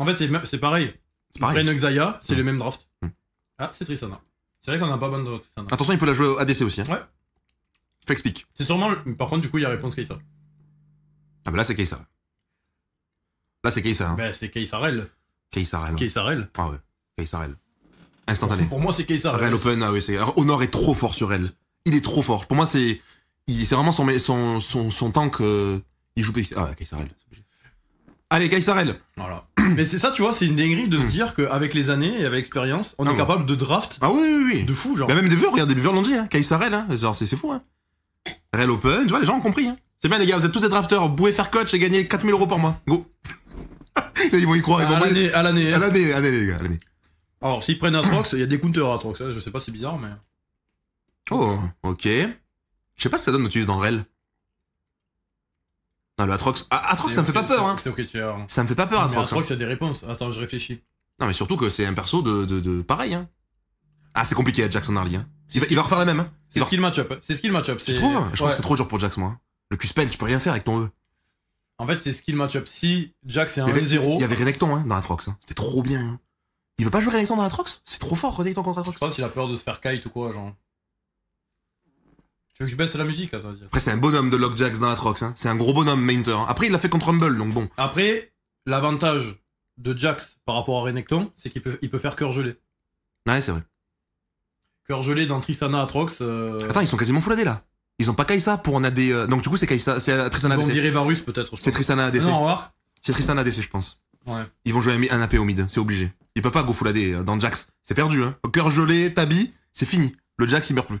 En fait, c'est pareil. C'est pareil. prennent c'est le mmh. même draft. Mmh. Ah, c'est Trisana. C'est vrai qu'on a pas bonne Tristana. Attention, il peut la jouer ADC aussi. Hein. Ouais. Flex C'est sûrement. Par contre, du coup, il y a réponse Kai'Sa. Ah, bah là, c'est Kai'Sa. Là, c'est Kai'Sa. Hein. Bah, c'est Keissa Rel. Keissa Ah ouais. Kai'Sa Instantané. Pour, moi, c'est Kai'Sa Rel. Open, ah ouais c'est. Honor est trop fort sur elle. Il est trop fort. Pour moi, c'est. C'est vraiment son, son, son, son tank. Euh, il joue. Ah, ouais, Allez, Keissa Voilà. Mais c'est ça, tu vois, c'est une dinguerie de se hmm. dire qu'avec les années et avec l'expérience, on ah est capable de draft Ah oui, oui, oui. de fou, genre. Bah, même des vieux, regardez des vieux l'ont dit, hein. Kaïsa Rel, hein. Genre, c'est fou, hein. Rel Open, tu vois, les gens ont compris, hein. C'est bien, les gars, vous êtes tous des drafters, vous pouvez faire coach et gagner 4000 euros par mois. Go. ils vont y croire, ils vont À l'année, hein. à l'année. À l'année, les gars, à l'année. Alors, s'ils prennent Atrox, il y a des counters Atrox. Hein. Je sais pas, c'est bizarre, mais. Oh, ok. Je sais pas ce que ça donne notre dans Rel le Atrox. Ah, Atrox, hein. ça me fait pas peur. Hein. Ça me fait pas peur, Atrox. Atrox, hein. il y a des réponses. Attends, je réfléchis. Non, mais surtout que c'est un perso de, de, pareil. Hein. Ah, c'est compliqué, Jackson Harley. Hein. Il, va, il va refaire la même. Hein. C'est skill match-up. C'est skill match-up. Tu Je crois que c'est trop dur pour Jax, moi. Hein. Le Q-Spell, tu peux rien faire avec ton E. En fait, c'est skill match-up. Si Jax est un Il 0 il y avait Renekton hein, dans Atrox. hein. C'était trop bien. hein. Il veut pas jouer Renekton dans Atrox C'est trop fort, Renekton contre Atrox. Je sais pas s'il a peur de se faire kite ou quoi, genre veux que je baisse la musique, dire. Après, c'est un bonhomme de Jax dans Atrox. Hein. C'est un gros bonhomme, Mainter. Hein. Après, il l'a fait contre Humble donc bon. Après, l'avantage de Jax par rapport à Renekton, c'est qu'il peut, il peut faire cœur gelé. Ouais, c'est vrai. Cœur gelé dans Tristana Atrox. Euh, Attends, ils sont quasiment full AD là. Ils ont pas Kaisa pour en AD. euh, Donc du coup, c'est Kaïsa. Euh, c'est Tristana On dirait Varus peut-être. C'est Tristana ADC. Non, C'est Tristana ADC, je pense. Ouais. Ils vont jouer un AP au mid, c'est obligé. Ils peuvent pas go full AD euh, dans Jax. C'est perdu, hein. Cœur gelé, Tabi, c'est fini. Le Jax, il meurt plus.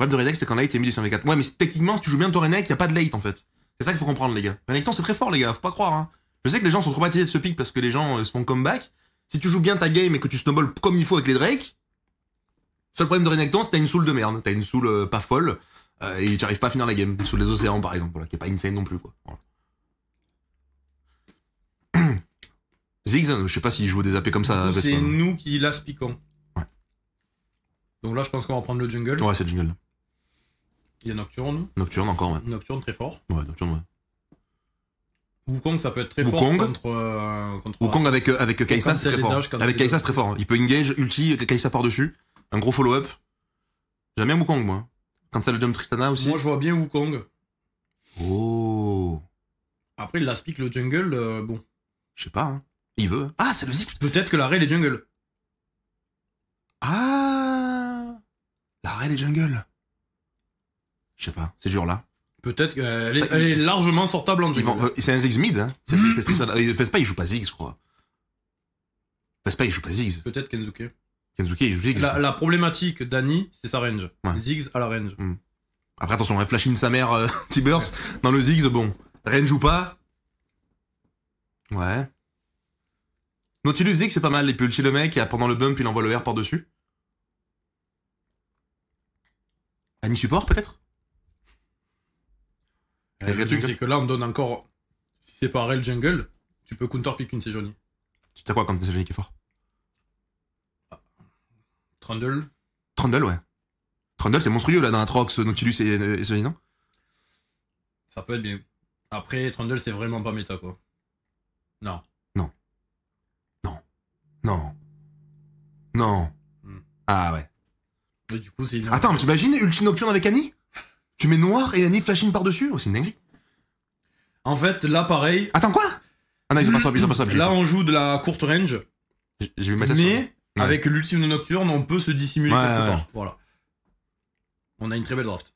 Le problème de Renekton, c'est qu'en late, c'est 1824. Ouais, mais techniquement, si tu joues bien ton Renekton, il n'y a pas de late, en fait. C'est ça qu'il faut comprendre, les gars. Renekton, c'est très fort, les gars, faut pas croire. Hein. Je sais que les gens sont traumatisés de ce pic parce que les gens euh, se font comeback. Si tu joues bien ta game et que tu snowballs comme il faut avec les Drake, seul problème de Renekton, c'est que t'as une soul de merde. T'as une soul euh, pas folle euh, et tu pas à finir la game. sous soul des océans, par exemple, voilà, qui est pas insane non plus, quoi. Voilà. je sais pas s'il joue des AP comme ça. C'est nous qui la piquant. Donc là, je pense qu'on va prendre le jungle. Ouais, c'est jungle. Il y a Nocturne. Nocturne encore, ouais. Nocturne très fort. Ouais, Nocturne, ouais. Wukong, ça peut être très fort contre, Wukong euh, Wukong avec, euh, avec euh, Kaisa, c'est très fort. avec Kaisa, c'est très fort. Il peut engage, ulti, Kaisa par-dessus. Un gros follow-up. J'aime bien Wukong, moi. Quand ça le jump Tristana aussi. Moi, je vois bien Wukong. Oh. Après, il l'aspic le jungle, bon. Je sais pas, hein. Il veut. Ah, c'est le zip. Peut-être que l'arrêt est jungle. Ah. L'arrêt est jungle. Je sais pas, ces jours-là. Peut-être qu'elle euh, est, bah, largement sortable en Zig. Euh, c'est un Ziggs mid, hein. C'est il joue pas Ziggs, quoi. crois. il joue pas Ziggs. Peut-être Kenzuke. Kenzuki, il joue Ziggs. La, problématique d'Annie, c'est sa range. Ouais. Ziggs à la range. Hmm. Après, attention, un hein, flashing in sa mère, euh, burst dans le Ziggs, bon. Range ou pas Ouais. Nautilus Ziggs, c'est pas mal. Il peut ulti le mec, et pendant le bump, il envoie le R par-dessus. Annie support, peut-être le, truc, c'est que là, on donne encore. Si c'est pareil le jungle, tu peux counter pick une Séjournée. Tu sais quoi comme Séjournée qui est fort ah. Trundle. Trundle, ouais. Trundle, c'est monstrueux là dans Atrox, Nautilus et, euh, et Séjournée, non Ça peut être bien. Après, Trundle, c'est vraiment pas méta, quoi. Non. Non. Non. Non. Non. Hmm. Ah ouais. Mais du coup, c'est. Attends, t'imagines Ulti Nocturne avec Annie tu mets noir et Annie flashing par-dessus oh, C'est une dinguerie. En fait, là, pareil. Attends, quoi Ah non, ils ont pas swap, pas Là, on joue de la courte range. J'ai vu ma tête. Mais avec l'ultime de nocturne, on peut se dissimuler quelque part. Voilà. On a une très belle draft.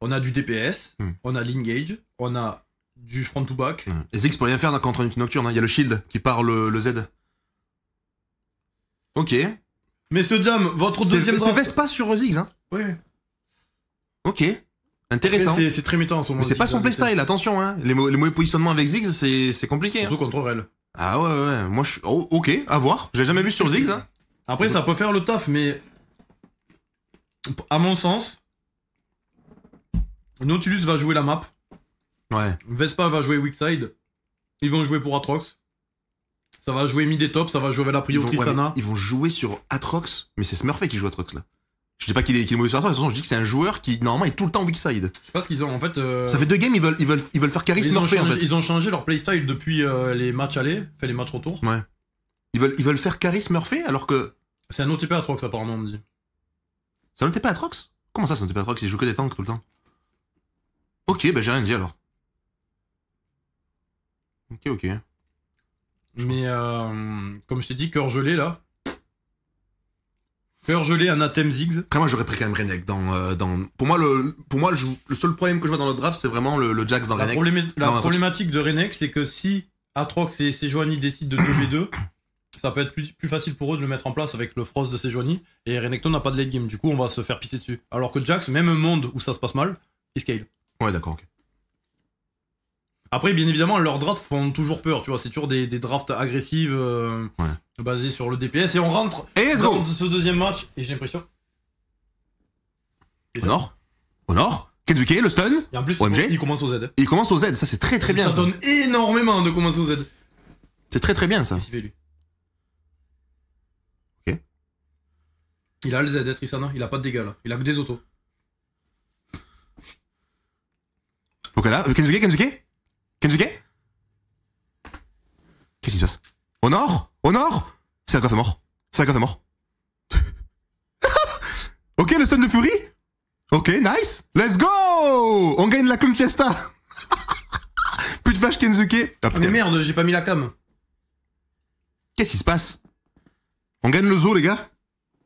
On a du DPS, hmm. on a l'engage, on a du front to back. Hmm. Ziggs peut rien faire contre une nocturne. Hein. Il y a le shield qui part le, Z. Ok. Mais ce dame, votre deuxième draft. C'est pas sur Ziggs, hein Ouais. Ok. Intéressant. C'est très méchant en ce moment. C'est pas son playstyle, attention. Hein. Les, les mauvais positionnements avec Ziggs, c'est compliqué. Hein. Surtout contre Rel. Ah ouais, ouais. Moi, je oh, ok, à voir. l'ai jamais vu sur Ziggs. Hein. Après, ça peut faire le taf, mais. À mon sens, Nautilus va jouer la map. Ouais. Vespa va jouer Weakside. Ils vont jouer pour Atrox. Ça va jouer mid et top, ça va jouer la prio Ils vont jouer sur Atrox, mais c'est Smurfé qui joue Atrox là. Je sais pas qu'il est, mauvais sur la de toute façon, je dis que c'est un joueur qui, normalement, est tout le temps weak side. Je ce qu'ils ont, en fait. Euh, ça fait deux games, ils veulent, ils veulent, ils veulent faire Caris Murphy, en fait. ils ont changé leur playstyle depuis euh, les matchs aller. fait les matchs retour. Ouais. Ils veulent, ils veulent faire Caris Murphy alors que. C'est un OTP Atrox, apparemment, on me dit. C'est un OTP Atrox Comment ça, c'est un OTP Atrox Ils jouent que des tanks tout le temps. Ok, bah, j'ai rien dit alors. Ok, ok. Mais euh, comme je t'ai dit, cœur gelé là, Cœur gelé, Atem Ziggs. Après, moi, j'aurais pris quand même Renek dans, euh, dans. Pour moi, le, pour moi le, seul problème que je vois dans notre draft, c'est vraiment le, Jax dans Renek. la problématique de Renek, c'est que si Atrox et Sejuani décident de 2v2, ça peut être plus, plus, facile pour eux de le mettre en place avec le Frost de Sejuani. Et Renekton n'a pas de late game, du coup, on va se faire pisser dessus. Alors que Jax, même un monde où ça se passe mal, il scale. Ouais, d'accord, ok. Après, bien évidemment, leurs drafts font toujours peur, tu vois. C'est toujours des, drafts agressives euh, basés sur le DPS. Et on rentre dans ce deuxième match. Et j'ai l'impression. au nord, Kenzuke, le stun et en plus, Il commence au Z. Il commence au Z, ça c'est très très bien. Ça, ça, donne énormément de commencer au Z. C'est très très bien ça. Ok. Il a le Z, Tristana. Hein. Il a pas de dégâts là. Il a que des autos. Ok là, euh, Kenzuke, Kenzuke Kenzuke Qu'est-ce qui se passe Au nord Au nord C'est un coffre mort. C'est un coffre mort. ok, le stun de Fury Ok, nice. Let's go On gagne la Clown Plus de vache Kenzuke. Ah, ah, mais merde, j'ai pas mis la cam. Qu'est-ce qui se passe On gagne le zoo, les gars.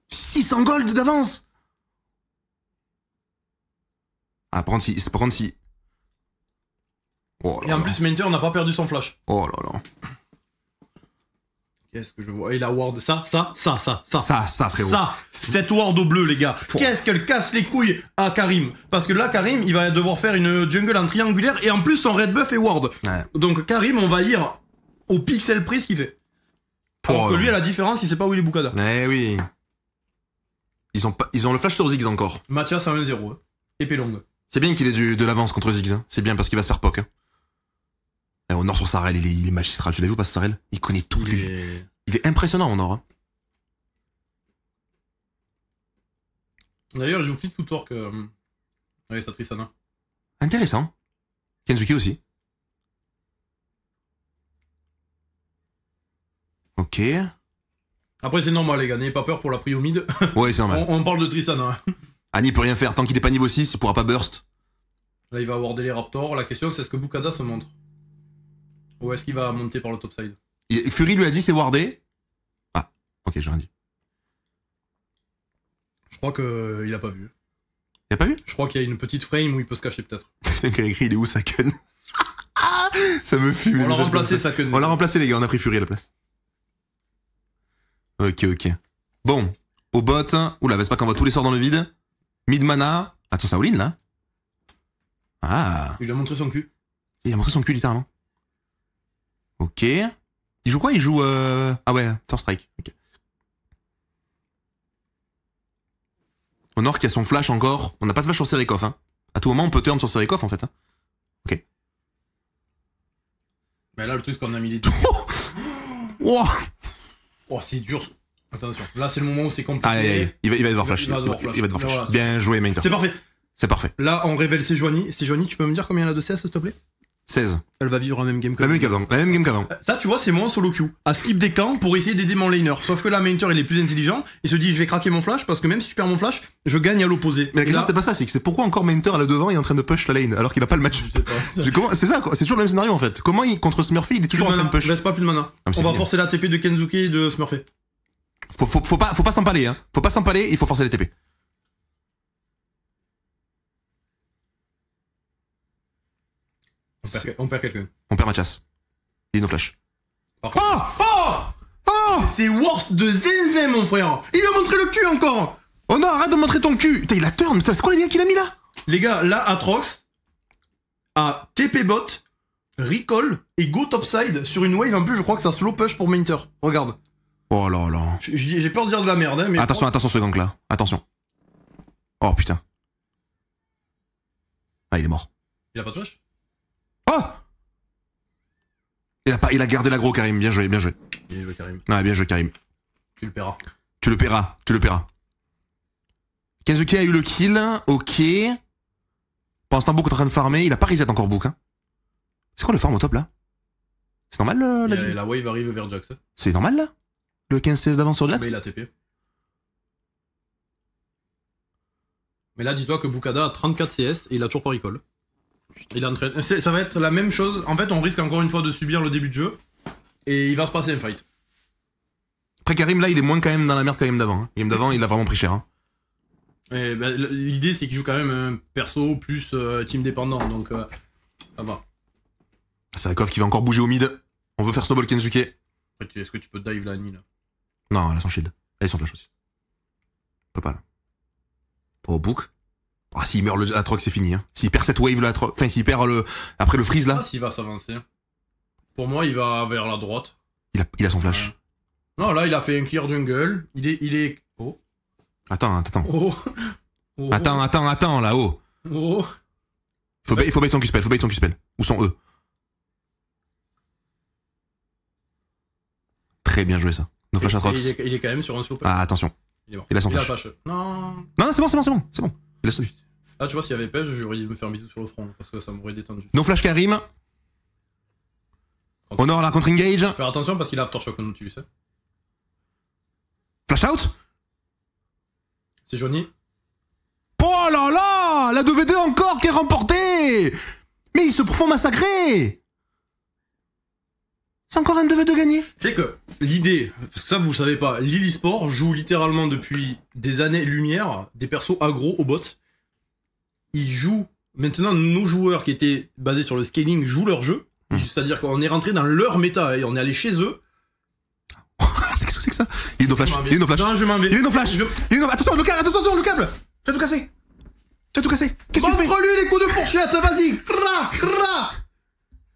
600 gold d'avance Ah, si, par contre, si, Oh et en plus, mentor n'a pas perdu son flash. Oh là là. Qu'est-ce que je vois Et la ward, ça, ça, ça, ça, ça. Ça, ça, frérot. Ça, cette ward au bleu, les gars. Qu'est-ce qu'elle casse les couilles à Karim Parce que là, Karim, il va devoir faire une jungle en triangulaire et en plus, son red buff est ward. Donc, Karim, on va lire au pixel pris ce qu'il fait. Pour que euh, lui, à la différence, il sait pas où il est Eh oui. Ils ont, pas, ils ont le flash sur Ziggs encore. Mathias 1-0. Hein. Épée longue. C'est bien qu'il ait de l'avance contre Ziggs. Hein. C'est bien parce qu'il va se faire poke. Hein. On eh, nord sur Sarel, il est, magistral. Tu l'as vu pas, Sarel Il connaît tous les... Il est impressionnant en or Hein. D'ailleurs, j'ai vous de Footwork euh... avec Intéressant. Kenzuki aussi. Ok. Après, c'est normal, les gars, n'ayez pas peur pour la mid. Ouais, c'est normal. on, parle de Trisana. Hein. Annie ah, peut rien faire. Tant qu'il n'est pas niveau 6, il pourra pas burst. Là, il va avoir des les Raptors. La question, c'est ce que Bukada se montre ou est-ce qu'il va monter par le topside side Fury lui a dit c'est wardé. Ah, ok, j'ai rien dit. Je crois qu'il a pas vu. Il a pas vu Je crois qu'il y a une petite frame où il peut se cacher peut-être. Putain, a écrit il est où sa Saken Ça me fume. On l'a remplacé Saken. On l'a remplacé les gars, on a pris Fury à la place. Ok, ok. Bon, au bot, oula, pas qu'on voit tous les sorts dans le vide. Mid mana. Attends, ça all-in là Ah Il lui a montré son cul. Il a montré son cul littéralement. Ok. Il joue quoi Il joue... Euh... Ah ouais, First Strike. Ok. Honor qui a son flash encore. On n'a pas de flash sur Serikov. Hein. À tout moment, on peut turn sur Serikov en fait. Hein. Ok. Mais là, le truc, c'est qu'on a mis les oh, oh c'est dur. Attention, là, c'est le moment où c'est compliqué. Allez, il, va, il va devoir flash. Il va devoir flash. Bien joué, Mainter. C'est parfait. C'est parfait. Là, on révèle Sejuani. Sejuani, tu peux me dire combien il y en a de CS, s'il te plaît 16. Elle va vivre la même game La même qu'avant. La même game qu'avant. Ça, tu vois, c'est moi en solo queue. À skip des camps pour essayer d'aider mon laner. Sauf que là, Mainter il est plus intelligent. Il se dit, je vais craquer mon flash parce que même si tu perds mon flash, je gagne à l'opposé. Mais la question, c'est pas ça. C'est c'est pourquoi encore Mainter à la devant est en train de push la lane alors qu'il a pas le match. c'est ça, c'est toujours le même scénario en fait. Comment il, contre Smurfy, il est toujours en train de push. Laisse pas plus de mana. Ah, On va forcer la TP de Kenzuki et de Smurfy. Faut, faut, faut pas, faut pas s'empaler, hein. Faut pas s'empaler, il faut forcer les TP. On perd, quelqu'un. On perd Mathias. Il nos flash. Oh ah, Oh ah, Oh ah. C'est worse de Zenzen, mon frère Il a montré le cul encore Oh non, arrête de montrer ton cul Putain, il a turn c'est quoi les gars qu'il a mis là Les gars, là, Atrox a TP-Bot, Recall et Go Topside sur une wave. En plus, je crois que ça slow push pour Minter. Regarde. Oh là là. J'ai peur de dire de la merde, hein, mais. Attention, attention, ce gank là. Attention. Oh putain. Ah, il est mort. Il a pas de flash il a, gardé l'agro, Karim. Bien joué, bien joué. Bien joué, Karim. Ouais, bien joué, Karim. Tu le paieras. Tu le paieras, tu le paieras. Kazuki a eu le kill, ok. Pendant ce temps, Book est en train de farmer. Il a pas reset encore Book. Hein. C'est quoi le farm au top là C'est normal euh, le, la, la wave arrive vers Jax. C'est normal là Le 15-16 d'avance sur Jax Mais il a TP. Mais là, dis-toi que Bukada a 34 CS et il a toujours pas recall. Il Ça va être la même chose. En fait, on risque encore une fois de subir le début de jeu. Et il va se passer un fight. Après, Karim, là, il est moins quand même dans la merde quand même d'avant. Hein. Game d'avant, il a vraiment pris cher. Hein. Eh ben, l'idée, c'est qu'il joue quand même un perso plus euh, team dépendant. Donc, euh, ça va. coffre qui va encore bouger au mid. On veut faire snowball Kensuke. Est-ce que tu peux dive la Annie Non, elle a son shield. Elle est son flash aussi. Pas là. Pour book. Ah, s'il meurt le, la troc, c'est fini. Hein. S'il perd cette wave, la troc. Enfin, s'il perd le. Après le freeze, là. Ah, s'il va s'avancer. Pour moi, il va vers la droite. Il a, son flash. Non, là, il a fait un clear jungle. Il est. Il est... Oh. Attends, attends. Oh. oh. Attends, attends, attends, là, haut oh. il faut baisser son Q-spell, faut baisser son Q-spell. Où sont eux Très bien joué, ça. Nos flash à Il, il, est quand même sur un super. Ah, attention. Il, est mort. il a son flash. non. Non, c'est bon, c'est bon, c'est bon. C'est bon. Il a ah, tu vois, s'il y avait pêche, j'aurais dû me faire un bisou sur le front, parce que ça m'aurait détendu. non flash Karim. Honor la contre engage. faire attention parce qu'il a Aftershock on tu Flash out C'est Johnny. Oh là là La 2v2 encore qui est remportée Mais ils se font massacrer C'est encore un 2v2 gagné Tu que l'idée, parce que ça vous savez pas, Lily sport joue littéralement depuis des années lumière des persos agro au bot ils jouent. Maintenant, nos joueurs qui étaient basés sur le scaling jouent leur jeu. Hmm. C'est-à-dire qu'on est rentré dans leur méta et on est allé chez eux. Qu'est-ce que c'est que ça Il est dans Flash. Il est dans Flash. Non, je Il est dans Flash. Il est Attention, le câble, attention, le câble. Tu as tout cassé. Tu as tout cassé. Qu'est-ce que tu fais lui les coups de fourchette, vas-y.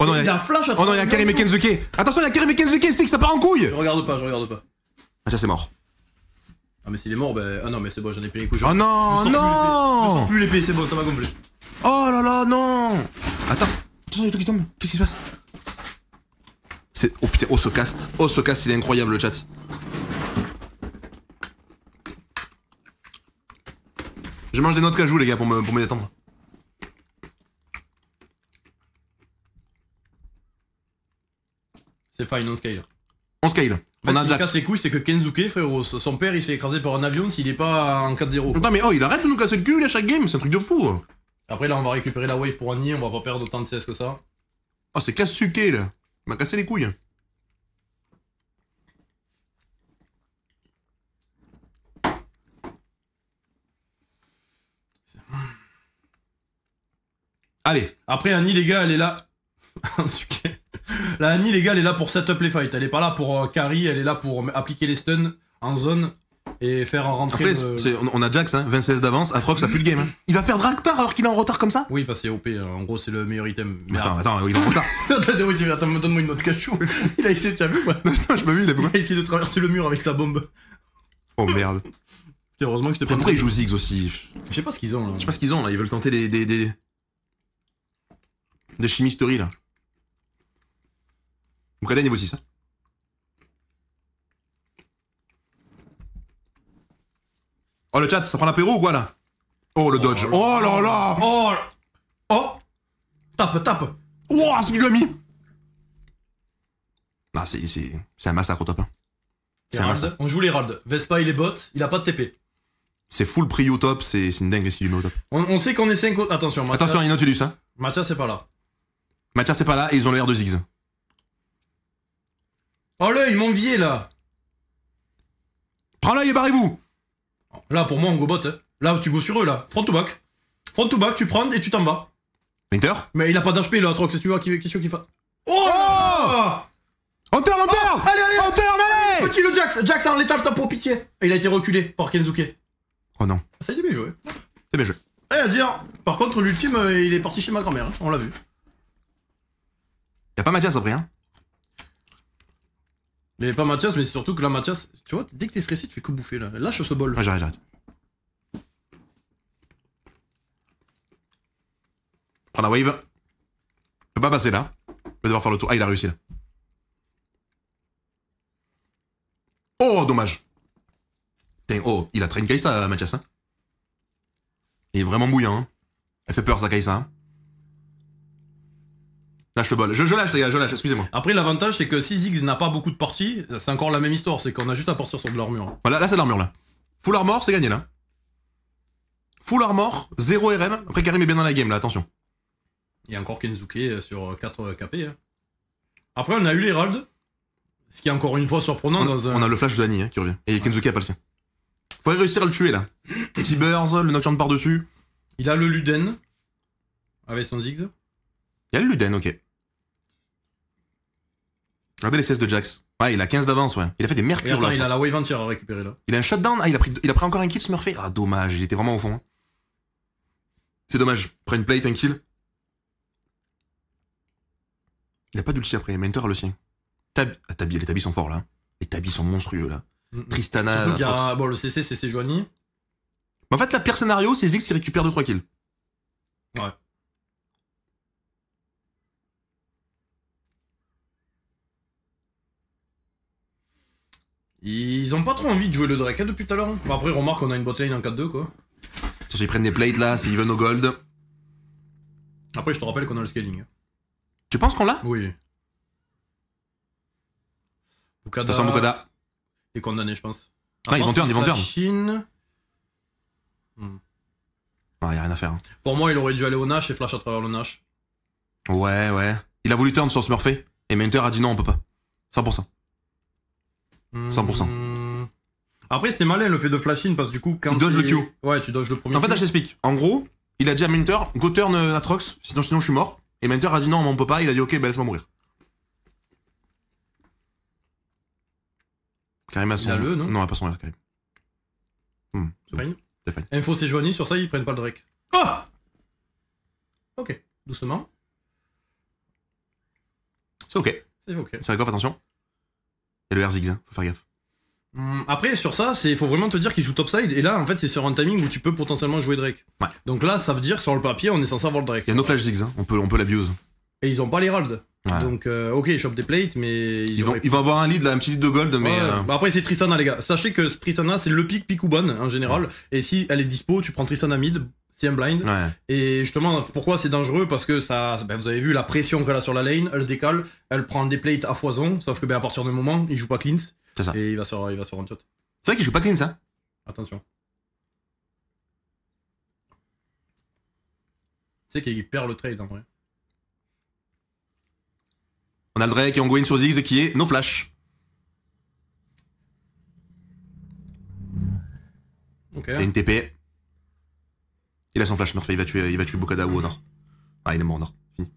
Oh non, il y a, un flash Oh non, il y a Karim Kenzuke. Attention, il y a Karim Kenzuke, c'est que ça part en couille. Je regarde pas, je regarde pas. Ah, ça c'est mort. Ah mais s'il est mort, bah... Ah non mais c'est bon, j'en ai ah plus les couilles. Oh non, je non plus l'épée, c'est bon, ça m'a gonflé. Oh là là, non Attends, attends, il y a qui tombe. Qu'est-ce qui se passe C'est... Oh putain, oh ce cast. Oh ce cast, il est incroyable le chat. Je mange des notes cajou les gars pour me, pour me détendre. C'est fine, on scale. On scale. On a casse les couilles, c'est que Kenzuke, frérot, son père il se fait écraser par un avion s'il est pas en 4-0. Non mais oh, il arrête de nous casser le cul à chaque game, c'est un truc de fou. Après, là, on va récupérer la wave pour Annie, on va pas perdre autant de CS que ça. Oh, c'est Kasuke, là. Il m'a cassé les couilles. Allez. Après, Annie, les gars, elle est là. suke. La Annie, les gars, elle est là pour setup les fights. Elle est pas là pour euh, carry, elle est là pour appliquer les stuns en zone et faire en rentrée. Après, on- a Jax, hein, 26 d'avance, Atrox a plus de game. hein. Il va faire Draktar alors qu'il est en retard comme ça Oui, parce que c'est OP, euh, en gros, c'est le meilleur item. Attends, attends, il est en retard. Attends, attends, attends, donne-moi une autre cachou. Il a essayé, t'as vu quoi Non, je vu, il a Il a essayé de traverser le mur avec sa bombe. Oh merde. Heureusement que je pas. Après, pourquoi ils jouent Ziggs aussi Je sais pas ce qu'ils ont là. Je sais pas ce qu'ils ont là, ils veulent tenter des. des, des... Des chimisteries là. Donc AD niveau 6. Hein. Oh le chat, ça prend l'apéro ou quoi là Oh le dodge. Oh, oh là là oh, oh! oh Tape, tape Ouah ce qu'il lui a mis Ah, c'est, un massacre au top 1. Hein. C'est un massacre. On joue l'Herald. Vespa, il est bot, il a pas de TP. C'est full prix au top, c'est, c'est une dinguerie s'il lui met au top. On, sait qu'on est 5 Attention, Attention, il y a Nautilus, hein. c'est pas là. Mathias c'est pas là et ils ont l'air de Ziggs. Oh l'œil, mon vieil, là Prends l'œil et barrez-vous Là, pour moi, on go Hein. Là, tu go sur eux, là. Front to back. Front to back, tu prends et tu t'en vas. Winter Mais il a pas d'HP, là, Trox, tu vois, qu'est-ce qu'il fait Oh, oh ah Enter, Enter ah, Allez, allez Enter, allez Petit le Jax Jax en l'état, le pour pitié Il a été reculé par Kenzuke. Oh non. Ah, ça a été bien joué. C'est bien joué. Eh bien par contre, l'ultime, euh, il est parti chez ma grand-mère, hein. on l'a vu. Y'a pas Mathias après, hein mais pas Mathias, mais c'est surtout que là, Mathias, tu vois, dès que t'es stressé, tu fais que bouffer là. Lâche ce bol. Ah, j'arrête, j'arrête. Prends la wave. Je peux pas passer là. Je vais devoir faire le tour. Ah, il a réussi là. Oh, dommage. oh, il a traîné Kaïsa Mathias. Hein. Il est vraiment bouillant. Hein. Elle fait peur, sa Kaïsa Hein. Lâche le bol. Je, je, lâche, les gars, je lâche, excusez-moi. Après, l'avantage, c'est que si Ziggs n'a pas beaucoup de parties, c'est encore la même histoire, c'est qu'on a juste à partir sur de l'armure. Voilà, là, c'est l'armure, là. Full armor, c'est gagné, là. Full armor, 0 RM. Après, Karim est bien dans la game, là, attention. Il y a encore Kenzuke euh, sur 4 euh, euh, KP. Hein. Après, on a eu l'Herald, ce qui est encore une fois surprenant dans un... On a le flash de Annie hein, qui revient. Et Kenzuke a pas le sien. faut réussir à le tuer, là. t le Nocturne par-dessus. Il a le Luden, avec son Ziggs. Il y a le Luden, ok. Regardez les 16 de Jax. Ouais, il a 15 d'avance, ouais. Il a fait des mercures. Attends, il a la wave entière à récupérer là. Il a un shutdown. Ah, il a pris, il a pris encore un kill, Smurfy. Ah, dommage, il était vraiment au fond. Hein. C'est dommage. Prends une plate, un kill. Il a pas d'ulti après. Mentor a le sien. Tab... Ah, tabi, les tabis sont forts là. Hein. Les tabis sont monstrueux là. Mm, mm. Tristana. bon, le CC, c'est Joanie. En fait, la pire scénario, c'est Zix qui récupère 2-3 kills. Ouais. Ils ont pas trop envie de jouer le Drake depuis tout à l'heure. Hein. après, remarque, on a une botlane en 4-2 quoi. ils prennent des plates là, s'ils veulent au gold. Après, je te rappelle qu'on a le scaling. Tu penses qu'on l'a Oui. Bukada. Bukada. Il est condamné, je pense. Ah, ils vont turn, ils vont turn. Chine. Hmm. y a rien à faire. Hein. Pour moi, il aurait dû aller au Nash et flash à travers le Nash. Ouais, ouais. Il a voulu turn sur Smurfé. Et Mentor a dit non, on peut pas. 100%. 100%. Hmm. Après, c'est malin le fait de flash in parce que du coup, quand. Tu dodges le Q. Ouais, tu dodges le premier. En fait, je t'explique En gros, il a dit à Minter go turn euh, Atrox, sinon, sinon je suis mort. Et Minter a dit non, mais on peut pas. Il a dit ok, ben laisse-moi mourir. Karim a son. Il a le, non Non, a pas son R, Karim. Hmm. c'est fine. C'est fine. Info, c'est Joanie, sur ça, ils prennent pas le Drake. Oh ok, doucement. C'est ok. C'est ok. C'est d'accord, attention. Et le R faut faire gaffe. Hum, après, sur ça, il faut vraiment te dire qu'il joue topside. Et là, en fait, c'est sur un timing où tu peux potentiellement jouer Drake. Donc là, ça veut dire que sur le papier, on est censé avoir le Drake. Il y a nos flash zigs, hein. on peut, on peut l'abuse. Et ils ont pas l'Herald. Donc, euh, ok, ils chopent des plates, mais. Ils, vont, ils vont avoir un lead, un petit lead de gold, mais. Euh, bah, après, c'est Tristana, les gars. Sachez que Tristana, c'est le pick pick ou bonne en général. Et si elle est dispo, tu prends Tristana mid, Blind. Et justement, pourquoi c'est dangereux Parce que ça, ben, vous avez vu la pression qu'elle a sur la lane, elle se décale, elle prend des plates à foison, sauf que ben, à partir du moment, il joue pas cleans Et il va se, il va se one-shot. C'est vrai qu'il joue pas cleanse, hein Attention. Tu sais qu'il perd le trade en vrai. On a le Drake et in sur Ziggs qui est no flash. Ok. Il une TP. Il a son flash Murphy, il va tuer, il va tuer ou Ah, il est mort Honor. Fini.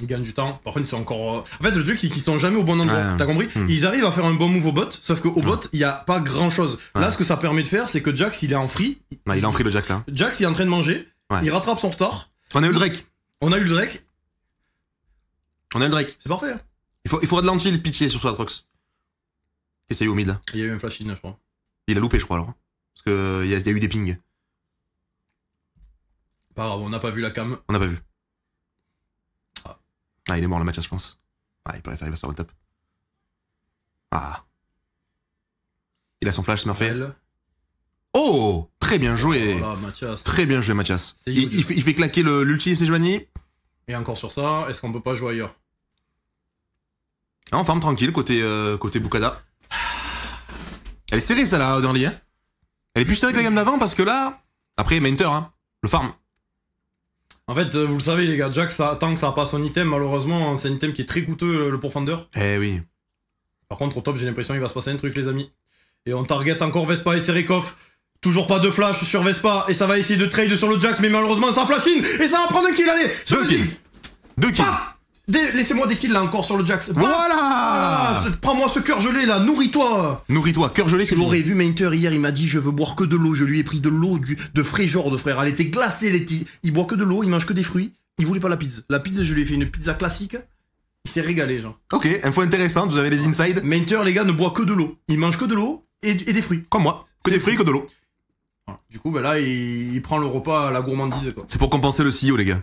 Il gagne du temps. Par contre, c'est encore. Euh, en fait, le truc, c'est qu'ils sont jamais au bon endroit. T'as compris hmm. Ils arrivent à faire un bon move au bot, sauf qu'au bot, il y a pas grand chose. Là, ce que ça permet de faire, c'est que Jax, il est en free. il est en free, le Jax, là. Jax, il est en train de manger. Il rattrape son retard. On a eu le Drake. On a eu le Drake. On a eu le Drake. C'est parfait. Hein. Il, faut, il faudra de l'anti pitié sur ça, Trox. Et y au mid, là. Il y a eu un flash in, je crois. Il a loupé, je crois, alors. Hein. Parce qu'il y, y, a eu des pings. Pas on n'a pas vu la cam. On n'a pas vu. Ah. il est mort le match, hein, je pense. Ah, il préfère, il va sur le top. Ah. Il a son flash, Smurfy. Oh Très bien joué oh Mathias. Très bien joué, Mathias. Il, fait, claquer l'ulti, Sejuani. Et encore sur ça, est-ce qu'on peut pas jouer ailleurs Là, on ah, farm tranquille, côté, euh, côté Bukada. Elle est serrée, ça, là, dans le Elle est plus serrée que la gamme d'avant, parce que là... Après, Mainter, hein, le farm. En fait, euh, vous le savez, les gars, Jack, ça, tant que ça passe son item, malheureusement, c'est un item qui est très coûteux, euh, le pourfendeur. Eh oui. Par contre, au top, j'ai l'impression qu'il va se passer un truc, les amis. Et on target encore Vespa et Serikov. Toujours pas de flash sur Vespa. Et ça va essayer de trade sur le Jax, mais malheureusement, ça flash in. Et ça va prendre un kill, allez Deux kills Deux kills Laissez-moi des kills là encore sur le Jax. Voilà, ah, Prends-moi ce cœur gelé là, nourris-toi Nourris-toi, cœur gelé, c'est Vous vu, Mainter hier, il m'a dit je veux boire que de l'eau. Je lui ai pris de l'eau de genre de frère. Elle était glacée, elle il boit que de l'eau, il mange que des fruits. Il voulait pas la pizza. La pizza, je lui ai fait une pizza classique. Il s'est régalé, genre. Ok, info intéressante, vous avez des insides. Mainter, les gars, ne boit que de l'eau. Il mange que de l'eau et, des fruits. Comme moi, que des fruits, que de l'eau. Du coup, ben là, il, prend le repas à la gourmandise. C'est pour compenser le CEO, les gars.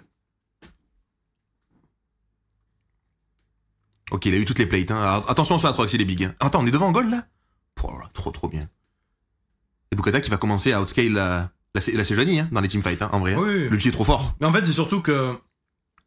Ok, il a eu toutes les plates. Hein. attention, on se fait atroxer les bigs. Hein. Attends, on est devant en goal là Pouah, Trop trop bien. Et Bukata qui va commencer à outscale la, la, hein, dans les teamfights, en vrai. Oui. Le est trop fort. Mais en fait, c'est surtout que.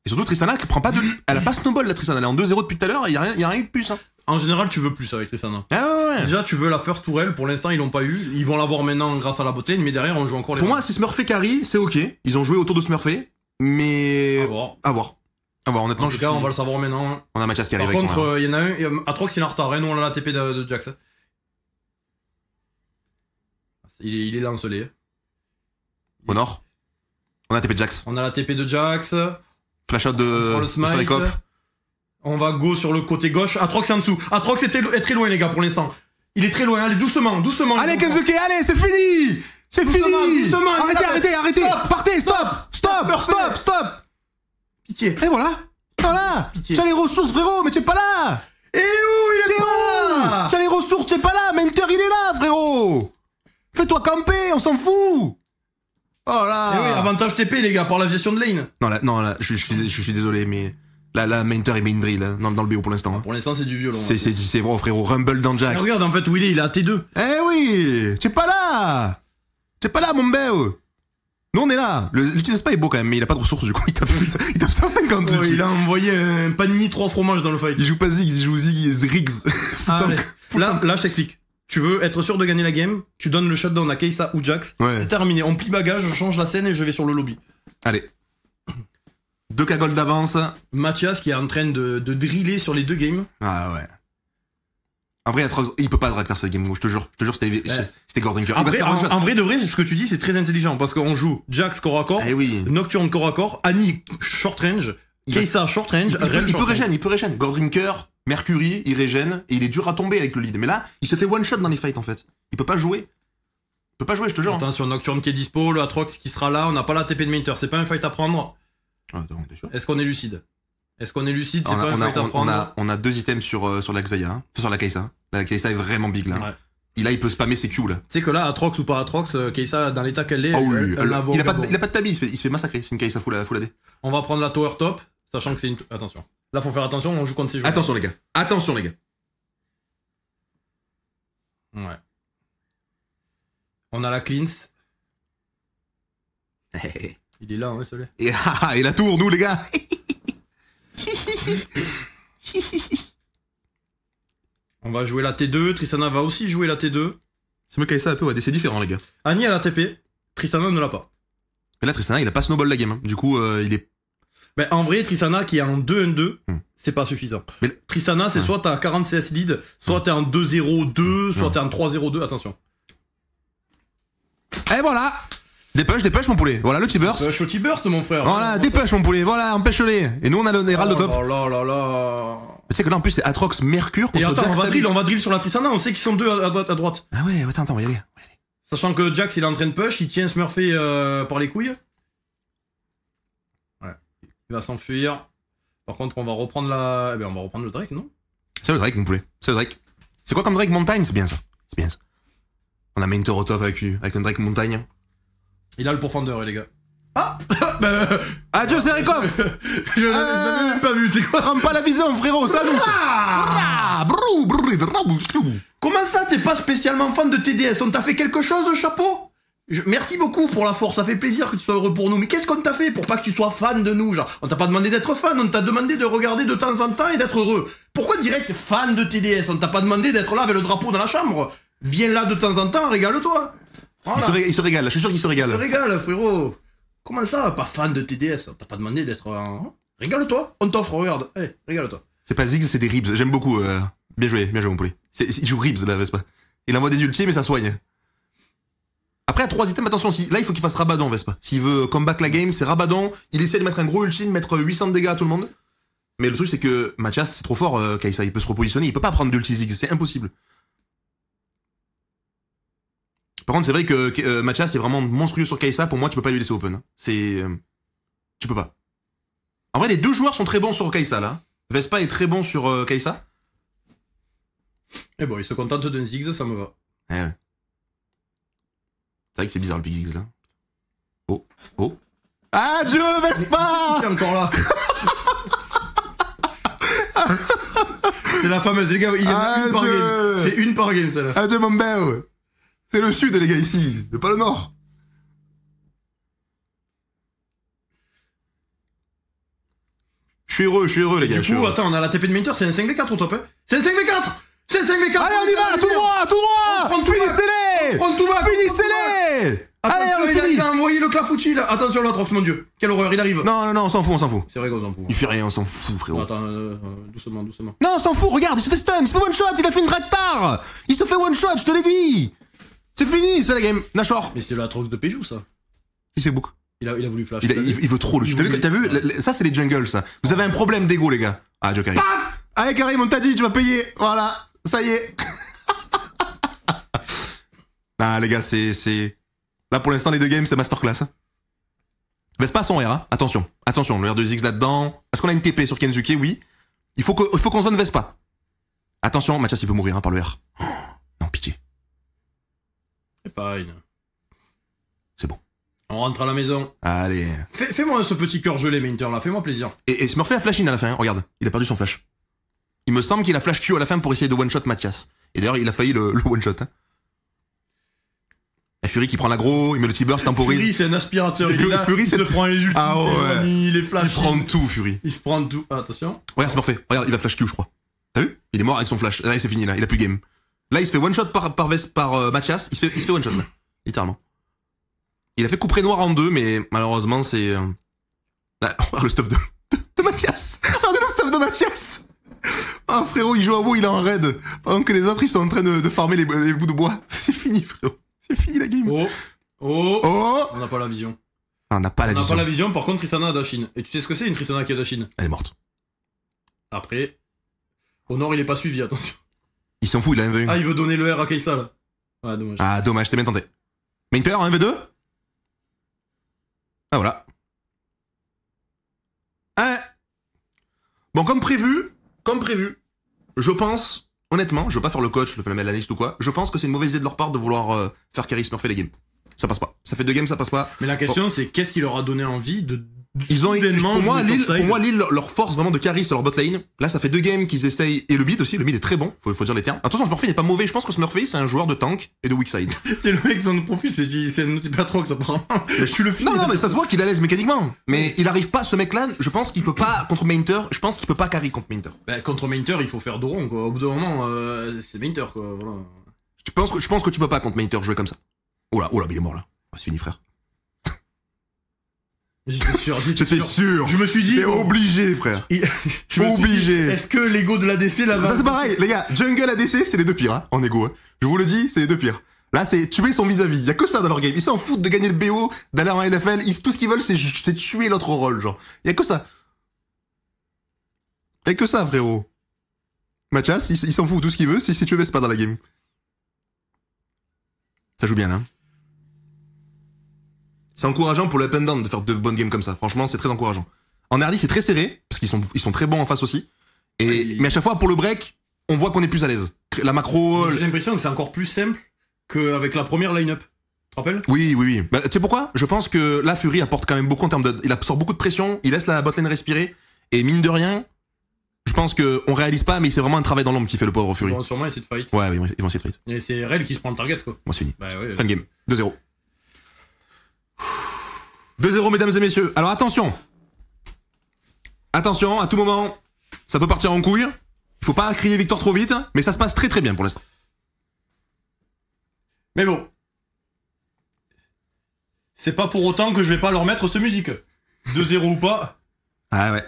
Et surtout, Tristana qui prend pas de. Elle a pas snowball la Tristana, elle est en 2-0 depuis tout à l'heure, il y a rien, y a rien de plus. Hein. En général, tu veux plus avec Tristana. Ah ouais, ouais. Déjà, tu veux la first tourelle, pour l'instant, ils l'ont pas eu. Ils vont l'avoir maintenant grâce à la botlane, mais derrière, on joue encore les. Pour moi, c'est Smurfé Carry, c'est ok. Ils ont joué autour de Smurfé, mais. À voir. Ah bah honnêtement, on va le savoir maintenant. Hein. On a Mathias qui arrive contre, euh, il y en a un, Atrox il est en retard, et hein. nous on a la TP de, Jax. Hein. Il est, il est lancelé. au nord. On a la TP Jax. On a la TP de Jax, Flash out de, de On va go sur le côté gauche. Atrox est en dessous. Atrox est, très loin les gars pour l'instant. Il est très loin, allez doucement, doucement. Allez, Kenzuki, allez, c'est fini C'est fini Arrêtez, arrêtez, arrêtez Partez, stop Stop, Stop Stop et voilà Voilà Pitié. T'as les ressources, frérot, mais t'es pas là Et où il est, là T'as les ressources, t'es pas là Menteur, il est là, frérot Fais-toi camper, on s'en fout Oh là Et oui, avantage TP, les gars, pour la gestion de lane Non, là, non, là, je, suis désolé, mais... Là, là, Mainter et Drill, hein, dans, dans le BO pour l'instant. Hein. Pour l'instant, c'est du violon. Hein. C'est, c'est, oh, frérot, Rumble dans Jax. Mais regarde, en fait, Willy, il a T2. Eh oui! T'es pas là! T'es pas là, mon beau nous on est là. Le, le est beau quand même, mais il a pas de ressources du coup. Il tape, il tape 150. il a envoyé un panini 3 fromages dans le fight. Il joue pas Ziggs, il joue Ziggs, Riggs. Ah, là, là je t'explique. Tu veux être sûr de gagner la game, tu donnes le shutdown à Keisa ou Jax. Ouais. C'est terminé. On plie bagage, je change la scène et je vais sur le lobby. Allez. Deux cagoles d'avance. Mathias qui est en train de, de driller sur les deux games. Ah ouais. En vrai il il peut pas dracter ce game, je te jure. Je te jure, c'était, c'était Gordon En, vrai, vrai, de vrai, ce que tu dis, c'est très intelligent parce qu'on joue Jax corps à corps, eh oui. Nocturne corps à corps, Annie short range, Kaysa short range, il, peut, il il peut régène. Gordon Mercury, il régène et il est dur à tomber avec le lead. Mais là, il se fait one shot dans les fights en fait. Il peut pas jouer. Il peut pas jouer, je te jure. Attention, Nocturne qui est dispo, le Atrox qui sera là, on n'a pas la TP de Minter, c'est pas un fight à prendre. Ah, Est-ce qu'on est lucide est-ce qu'on est lucide C'est on, a, on, a, on, a, deux items sur, euh, sur la Xayah, hein. sur la Kaisa. La Kaisa est vraiment big là. là, il peut spammer ses Q là. Tu sais que là, Atrox ou pas Atrox, euh, Kai'Sa, dans l'état qu'elle est, ah elle, il, a pas de, il a pas de il se fait, massacrer. C'est une Kaysa full, euh, AD. On va prendre la Tower top, sachant que c'est une. Attention. Là, faut faire attention, on joue contre ces joueurs. Attention les gars. Attention les gars. Ouais. On a la cleanse. Eh, eh, eh. il est là, hein, ouais, celui-là. Et, et la tour, nous les gars On va jouer la T2, Tristana va aussi jouer la T2. C'est mieux qu'elle ça un peu, ouais, c'est différent les gars. Annie a la TP, Tristana ne l'a pas. Mais là Tristana il a pas snowball la game, hein. du coup euh, il est... Mais ben, en vrai Tristana qui est en 2-1-2, hmm. c'est pas suffisant. Mais... Tristana c'est soit t'as 40 CS lead, soit hmm. t'es en 2-0-2, soit hmm. t'es en 3-0-2, attention. Et voilà Dépêche, dépêche mon poulet. Voilà le T-Burst. Dépêche au T-Burst mon frère. Voilà, dépêche mon poulet. Voilà, empêche-les. Et nous on a le Hérald oh de top. Oh là, là, là. Tu sais que là en plus c'est Atrox Mercure contre Et attends, on va drill, on va sur la Tristana, on sait qu'ils sont deux à, droite. Ah ouais, attends, attends, on va y aller. va Sachant que Jax il est en train de push, il tient Smurfy euh, par les couilles. Ouais. Il va s'enfuir. Par contre, on va reprendre la. Eh ben, on va reprendre le Drake, non C'est le Drake, mon poulet. C'est le Drake. C'est quoi comme Drake Montagne C'est bien ça. C'est bien ça. On a Mentor au top avec, avec un Drake Montagne. Il a le profondeur les gars. Ah bah, Adieu ah. Serikov Je l'avais euh, même pas vu, c'est quoi Rends pas la vision, frérot, salut ah. Comment ça, t'es pas spécialement fan de TDS On t'a fait quelque chose, chapeau je... Merci beaucoup pour la force, ça fait plaisir que tu sois heureux pour nous. Mais qu'est-ce qu'on t'a fait pour pas que tu sois fan de nous genre On t'a pas demandé d'être fan, on t'a demandé de regarder de temps en temps et d'être heureux. Pourquoi direct fan de TDS On t'a pas demandé d'être là avec le drapeau dans la chambre Viens là de temps en temps, régale-toi il, se il, régale, je suis sûr qu'il se régale. Il se régale, frérot. Comment ça, pas fan de TDS T'as pas demandé d'être un. Hein régale-toi, on t'offre, regarde. Allez, eh, régale-toi. C'est pas Ziggs, c'est des ribs. J'aime beaucoup. Euh, bien joué, bien joué, mon poulet. Il joue ribs, là, Vespa. Il envoie des ultimes mais ça soigne. Après, à 3 items, attention, si, là, il faut qu'il fasse Rabadon, Vespa. S'il veut comeback la game, c'est Rabadon. Il essaie de mettre un gros de mettre 800 dégâts à tout le monde. Mais le truc, c'est que Mathias, c'est trop fort, euh, Kaisa. Il peut se repositionner, il peut pas prendre d'ulti Ziggs, c'est impossible. Par contre, c'est vrai que euh, Macha, c'est vraiment monstrueux sur Kaisa. Pour moi, tu peux pas lui laisser open. Hein. C'est. Euh, tu peux pas. En vrai, les deux joueurs sont très bons sur Kaisa là. Vespa est très bon sur euh, Kaisa. Et eh bon, il se contente d'un Ziggs, ça me va. Eh ouais. C'est vrai que c'est bizarre le Big Ziggs là. Oh, oh. Adieu, Dieu, Vespa encore là. c'est la fameuse, les gars, il y a une par game. C'est une par game, celle-là. Adieu, mon bel c'est le sud, les gars, ici, c'est pas le nord. Je suis heureux, je suis heureux, les gars. Du coup, attends, on a la TP de Minter, c'est un 5v4 au top, hein C'est un 5v4 C'est un 5v4 Allez, on y va, tout droit, tout droit Finissez-les Finissez-les Allez, on le finit Il a envoyé le clafoutis, là Attention, l'autre, oh, mon dieu Quelle horreur, il arrive Non, non, non, on s'en fout, on s'en fout C'est vrai qu'on s'en fout. Il fait rien, on s'en fout, frérot. Attends, euh, euh, doucement, doucement. Non, on s'en fout, regarde, il se fait stun, il se fait one-shot, il a fait une tar. Il se fait one-shot, je te l'ai dit c'est fini, c'est la game. Nashor. Mais c'est la Atrox de Péjou, ça. Il se fait Il a, voulu flash. Il, veut trop le T'as vu, t'as vu ça, c'est les jungles, ça. Vous avez un problème d'ego, les gars. Ah, Joker. Paf Allez, Karim, on t'a dit, tu vas payer. Voilà. Ça y est. ah, les gars, c'est, Là, pour l'instant, les deux games, c'est masterclass. Hein. pas son R, hein. attention, attention, le R2X là-dedans. Est-ce qu'on a une TP sur Kenzuke Oui. Il faut qu'on faut qu'on pas. Attention, Mathias, il peut mourir hein, par le R. non, pitié. C'est fine. C'est bon. On rentre à la maison. Allez. Fais- moi ce petit cœur gelé, Minter, là. Fais-moi plaisir. Et, et Smurfy a flash in à la fin, hein. regarde. Il a perdu son flash. Il me semble qu'il a flash Q à la fin pour essayer de one-shot Mathias. Et d'ailleurs, il a failli le, one-shot. La hein. Fury qui prend l'agro. il met le T-Burst, Fury, c'est un aspirateur. Il, Fury, c'est- te prend les ultimes, Ah ouais. les Il prend tout, Fury. Il se prend tout. Ah, attention. Regarde Smurfy, regarde, il va flash Q, je crois. T'as vu Il est mort avec son flash. Là, c'est fini, là. Il a plus game. Là, il se fait one shot par, par euh, Mathias. Il se fait, one shot, Littéralement. Il a fait couper noir en deux, mais malheureusement, c'est. Euh, ah, oh, le stuff de, de, Ah Mathias. Regardez le stuff de Mathias. Ah, frérot, il joue à WoW, il est en raid. Pendant que les autres, ils sont en train de, farmer les, bouts de bois. C'est fini, frérot. C'est fini la game. Oh. Oh. oh. On n'a pas la vision. Ah, on n'a pas la vision. On n'a pas la vision, par contre, Tristana a Dashin. Et tu sais ce que c'est une Tristana qui a Dashin Elle est morte. Après. au nord il est pas suivi, attention. Il s'en fout, il a 1 Ah, il veut donner le R à Kaysal. là. Ah, dommage. Ah, dommage, t'es bien tenté. Minter, en V2 Ah, voilà. Hein Bon, comme prévu, comme prévu, je pense, honnêtement, je veux pas faire le coach, le phénomène ou quoi, je pense que c'est une mauvaise idée de leur part de vouloir euh, faire Carrie Murphy les games. Ça passe pas. Ça fait deux games, ça passe pas. Mais la question, c'est qu'est-ce qui leur a donné envie de ils ont pour moi, Lille, leur force vraiment de carry sur leur bot lane. Là, ça fait deux games qu'ils essayent. Et le mid aussi, le mid est très bon, faut, faut dire les termes. Attention, Smurfy n'est pas mauvais, je pense que ce Smurfy c'est un joueur de tank et de weak side. c'est le mec, qui s'en c'est, c'est un outil ça apparemment. Je suis le fils. Non, non, mais ça se voit qu'il est à l'aise mécaniquement. Mais il arrive pas, ce mec-là, je pense qu'il peut pas, contre Mainter, je pense qu'il peut pas carry contre Mainter. Bah, contre Mainter, il faut faire Doron, quoi. Au bout d'un moment, euh, c'est Mainter, quoi. Voilà. Je que, je pense que tu peux pas contre Mainter jouer comme ça. Oh là, oh là, mais il est mort là. C'est fini, frère. J'étais sûr, j'étais sûr. sûr. Je me suis dit. T'es obligé, frère. obligé. Est-ce que l'ego de l'ADC là-bas. Ça c'est pareil, les gars. Jungle ADC, c'est les deux pires hein, en ego. Hein. Je vous le dis, c'est les deux pires. Là, c'est tuer son vis-à-vis. il Y a que ça dans leur game. Ils s'en foutent de gagner le BO, d'aller en NFL. Ils, tout ce qu'ils veulent, c'est tuer l'autre rôle, genre. Y a que ça. Y a que ça, frérot. Mathias, il, s'en fout. Tout ce qu'il veut, si tu veux, c'est pas dans la game. Ça joue bien, hein c'est encourageant pour le and down de faire de bonnes games comme ça. Franchement, c'est très encourageant. En Hardy, c'est très serré, parce qu'ils sont, ils sont très bons en face aussi. Et, Mais à chaque fois, pour le break, on voit qu'on est plus à l'aise. La macro. J'ai l'impression que c'est encore plus simple qu'avec la première line-up. Tu te rappelles Oui, oui, oui. Bah, tu sais pourquoi Je pense que là, Fury apporte quand même beaucoup en termes de. Il absorbe beaucoup de pression, il laisse la botlane respirer. Et mine de rien, je pense qu'on réalise pas, mais c'est vraiment un travail dans l'ombre qui fait le pauvre Fury. Ils vont sûrement essayer de fight. Ouais, ils vont essayer de fight. Et c'est Rel qui se prend le target, quoi. Moi, c'est fini. Bah fin de game. 2-0. 2-0, mesdames et messieurs. Alors attention. Attention, à tout moment, ça peut partir en couille. Il faut pas crier victoire trop vite, mais ça se passe très très bien pour l'instant. Mais bon. C'est pas pour autant que je vais pas leur mettre ce musique. 2-0 ou pas. Ah ouais.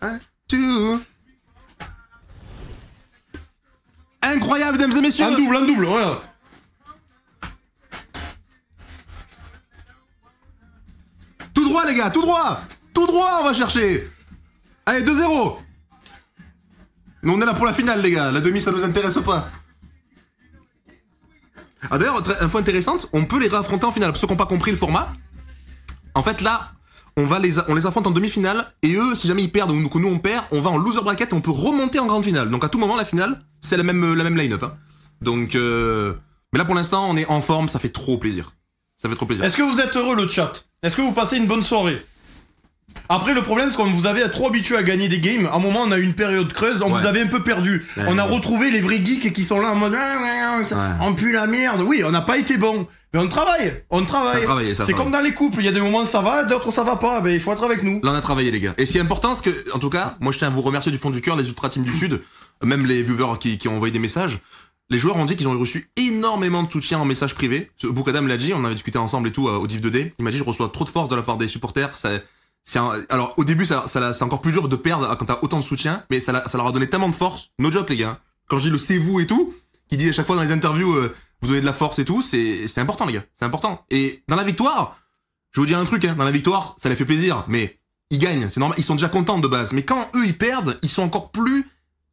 Un, mesdames et messieurs. Un double, un double, voilà. Tout droit, les gars, tout droit. Tout droit, on va chercher. Allez, 2-0. Nous, on est là pour la finale, les gars. La demi, ça nous intéresse pas. Ah, d'ailleurs, info intéressante, on peut les raffronter en finale. Pour ceux qui n'ont pas compris le format, en fait, là, on va les, on les affronte en demi-finale, et eux, si jamais ils perdent ou que nous on perd, on va en loser bracket et on peut remonter en grande finale. Donc à tout moment, la finale, c'est la même, la même line-up. Hein. Donc, euh, mais là pour l'instant, on est en forme, ça fait trop plaisir. Ça fait trop plaisir. Est-ce que vous êtes heureux le chat Est-ce que vous passez une bonne soirée après le problème c'est qu'on vous avait trop habitué à gagner des games, à un moment on a eu une période creuse, on vous avait un peu perdu. on a retrouvé les vrais geeks qui sont là en mode ah, on pue la merde. Oui, on n'a pas été bon. Mais on travaille, on travaille. travaille c'est comme dans les couples, il y a des moments ça va, d'autres ça va pas, mais il faut être avec nous. Là on a travaillé les gars. Et ce qui est important, c'est que, en tout cas, moi je tiens à vous remercier du fond du cœur, les Ultra Teams du Sud, même les viewers qui, ont envoyé des messages. Les joueurs ont dit qu'ils ont reçu énormément de soutien en message privé. Boukadam l'a dit, on avait discuté ensemble et tout euh, au Div 2D. Il m'a dit je reçois trop de force de la part des supporters. Ça, un, alors au début ça, ça c'est encore plus dur de perdre quand t'as autant de soutien, mais ça, ça, leur a donné tellement de force. No job les gars. Quand je dis le c'est vous et tout, qui dit à chaque fois dans les interviews euh, vous donnez de la force et tout, c'est important les gars, c'est important. Et dans la victoire, je vais vous dire un truc, hein, dans la victoire, ça les fait plaisir, mais ils gagnent, c'est normal, ils sont déjà contents de base. Mais quand eux ils perdent, ils sont encore plus,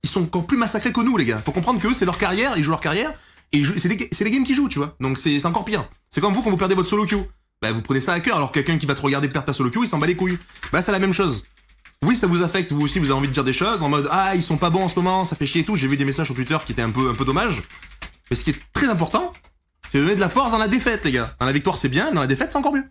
ils sont encore plus massacrés que nous les gars. Faut comprendre que c'est leur carrière, ils jouent leur carrière, et c'est les games qu'ils jouent, tu vois. Donc c'est encore pire. C'est comme vous quand vous perdez votre solo queue. Bah vous prenez ça à cœur, alors quelqu'un qui va te regarder perdre ta solo queue, il s'en bat les couilles. Bah c'est la même chose. Oui, ça vous affecte, vous aussi, vous avez envie de dire des choses en mode ah ils sont pas bons en ce moment, ça fait chier et tout. J'ai vu des messages sur Twitter qui étaient un peu un peu dommage. Mais ce qui est très important, c'est de donner de la force dans la défaite, les gars. Dans la victoire, c'est bien, dans la défaite, c'est encore mieux.